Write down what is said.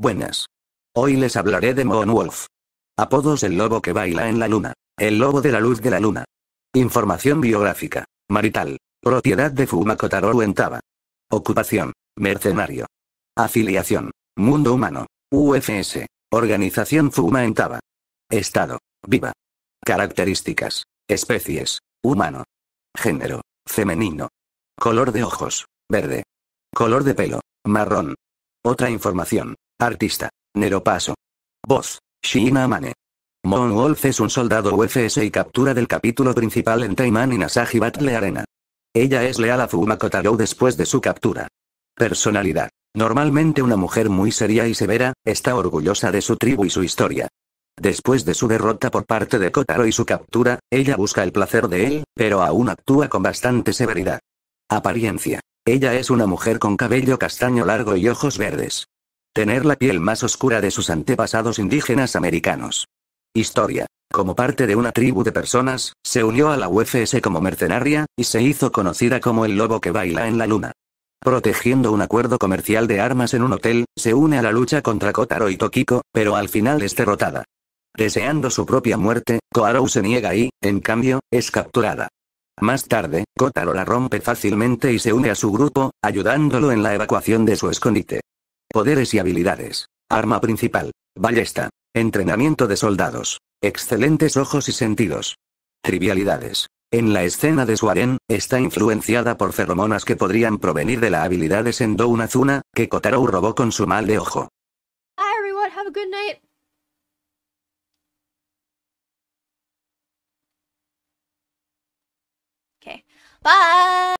Buenas. Hoy les hablaré de Moonwolf. Apodos El lobo que baila en la luna. El lobo de la luz de la luna. Información biográfica. Marital. Propiedad de Fuma en Taba. Ocupación. Mercenario. Afiliación. Mundo humano. UFS. Organización Fuma Entaba. Estado. Viva. Características. Especies. Humano. Género. Femenino. Color de ojos. Verde. Color de pelo. Marrón. Otra información. Artista. Nero Paso. Voz. Shina Amane. Mon Wolf es un soldado UFS y captura del capítulo principal en Taiman y Nasaji Battle Arena. Ella es leal a Fuma Kotaro después de su captura. Personalidad. Normalmente una mujer muy seria y severa, está orgullosa de su tribu y su historia. Después de su derrota por parte de Kotaro y su captura, ella busca el placer de él, pero aún actúa con bastante severidad. Apariencia. Ella es una mujer con cabello castaño largo y ojos verdes. Tener la piel más oscura de sus antepasados indígenas americanos. Historia. Como parte de una tribu de personas, se unió a la UFS como mercenaria, y se hizo conocida como el lobo que baila en la luna. Protegiendo un acuerdo comercial de armas en un hotel, se une a la lucha contra Kotaro y Tokiko, pero al final es derrotada. Deseando su propia muerte, Koarou se niega y, en cambio, es capturada. Más tarde, Kotaro la rompe fácilmente y se une a su grupo, ayudándolo en la evacuación de su escondite. Poderes y habilidades. Arma principal. Ballesta. Entrenamiento de soldados. Excelentes ojos y sentidos. Trivialidades. En la escena de Suaren, está influenciada por feromonas que podrían provenir de la habilidad de Sendo Zuna, que Kotaro robó con su mal de ojo. Okay. Bye!